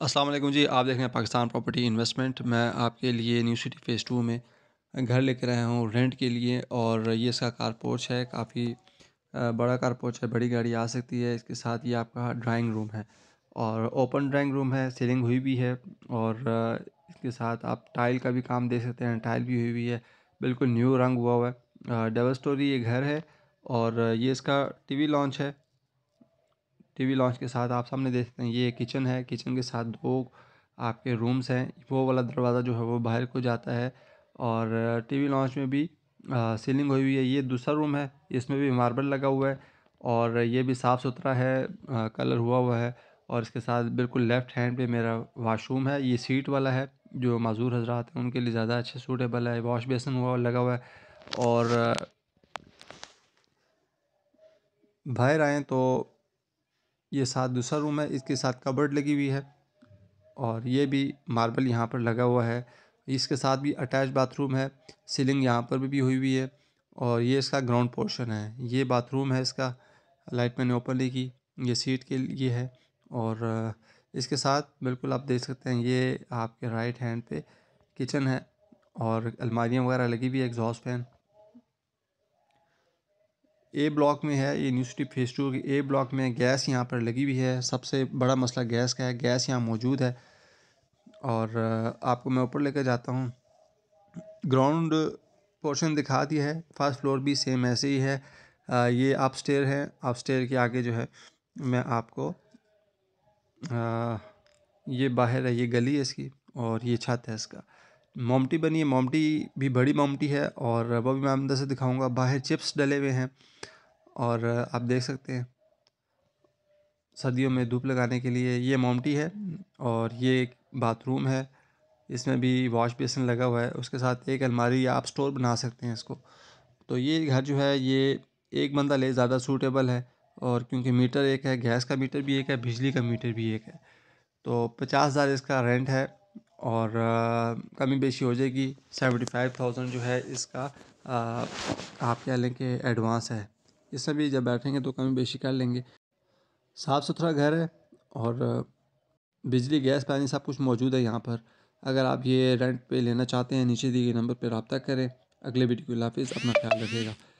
असलम जी आप देख रहे हैं पाकिस्तान प्रॉपर्टी इन्वेस्टमेंट मैं आपके लिए न्यू सिटी फ़ेज़ टू में घर लेकर आया हूँ रेंट के लिए और ये इसका कारपोच है काफ़ी बड़ा कारपोच है बड़ी गाड़ी आ सकती है इसके साथ ये आपका ड्राइंग रूम है और ओपन ड्राइंग रूम है सीलिंग हुई भी है और इसके साथ आप टाइल का भी काम देख सकते हैं टाइल भी हुई हुई है बिल्कुल न्यू रंग हुआ हुआ है डबल स्टोरी ये घर है और ये इसका टीवी लॉन्च है टीवी लॉन्च के साथ आप सामने देख सकते हैं ये किचन है किचन के साथ दो आपके रूम्स हैं वो वाला दरवाज़ा जो है वो बाहर को जाता है और टीवी लॉन्च में भी सीलिंग हुई हुई है ये दूसरा रूम है इसमें भी मार्बल लगा हुआ है और ये भी साफ़ सुथरा है आ, कलर हुआ हुआ है और इसके साथ बिल्कुल लेफ़्ट हैंड पे मेरा वाशरूम है ये सीट वाला है जो मजूर हजरात हैं उनके लिए ज़्यादा अच्छे सूटेबल है वॉश बेसन हुआ लगा हुआ है और बाहर आएँ तो ये साथ दूसरा रूम है इसके साथ कबर्ड लगी हुई है और ये भी मार्बल यहाँ पर लगा हुआ है इसके साथ भी अटैच बाथरूम है सीलिंग यहाँ पर भी, भी हुई हुई है और ये इसका ग्राउंड पोर्शन है ये बाथरूम है इसका लाइट मैंने ऊपर की ये सीट के लिए है और इसके साथ बिल्कुल आप देख सकते हैं ये आपके राइट हैंड पे किचन है और अलमारियाँ वगैरह लगी हुई है एग्जॉस्ट फैन ए ब्लॉक में है ये यूनिवर्सिटी फेज़ टू की ए ब्लॉक में गैस यहाँ पर लगी हुई है सबसे बड़ा मसला गैस का है गैस यहाँ मौजूद है और आपको मैं ऊपर लेकर जाता हूँ ग्राउंड पोर्शन दिखा दिया है फर्स्ट फ्लोर भी सेम ऐसे ही है आ, ये आप स्टेयर है आप स्टेयर के आगे जो है मैं आपको आ, ये बाहर है ये गली है इसकी और ये छत है इसका मोमटी बनी है मोमटी भी बड़ी मोमटी है और वो भी मैं अंदर से दिखाऊंगा बाहर चिप्स डले हुए हैं और आप देख सकते हैं सर्दियों में धूप लगाने के लिए ये मोमटी है और ये एक बाथरूम है इसमें भी वॉश बेसिन लगा हुआ है उसके साथ एक अलमारी आप स्टोर बना सकते हैं इसको तो ये घर जो है ये एक बंदा ले ज़्यादा सूटेबल है और क्योंकि मीटर एक है गैस का मीटर भी एक है बिजली का मीटर भी एक है तो पचास हज़ार इसका रेंट है और कमी बेशी हो जाएगी सेवेंटी फाइव थाउजेंड जो है इसका आप कह लें कि एडवांस है इसमें भी जब बैठेंगे तो कमी बेशी कर लेंगे साफ़ सुथरा घर है और बिजली गैस पानी सब कुछ मौजूद है यहाँ पर अगर आप ये रेंट पे लेना चाहते हैं नीचे दिए गए नंबर पर रबता करें अगले वीडियो के हाफिज़ अपना ख्याल रखिएगा